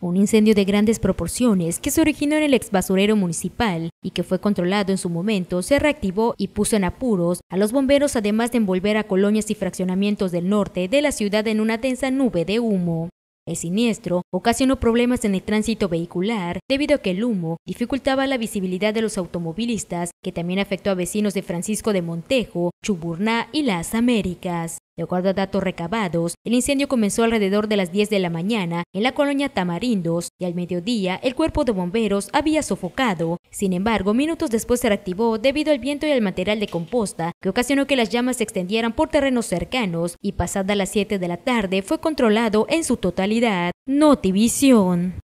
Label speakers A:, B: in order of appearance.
A: un incendio de grandes proporciones que se originó en el exbasurero municipal y que fue controlado en su momento, se reactivó y puso en apuros a los bomberos además de envolver a colonias y fraccionamientos del norte de la ciudad en una densa nube de humo. El siniestro ocasionó problemas en el tránsito vehicular debido a que el humo dificultaba la visibilidad de los automovilistas, que también afectó a vecinos de Francisco de Montejo, Chuburná y las Américas. De acuerdo a datos recabados, el incendio comenzó alrededor de las 10 de la mañana en la colonia Tamarindos y al mediodía el cuerpo de bomberos había sofocado. Sin embargo, minutos después se reactivó debido al viento y al material de composta que ocasionó que las llamas se extendieran por terrenos cercanos y pasada las 7 de la tarde fue controlado en su totalidad. Notivision.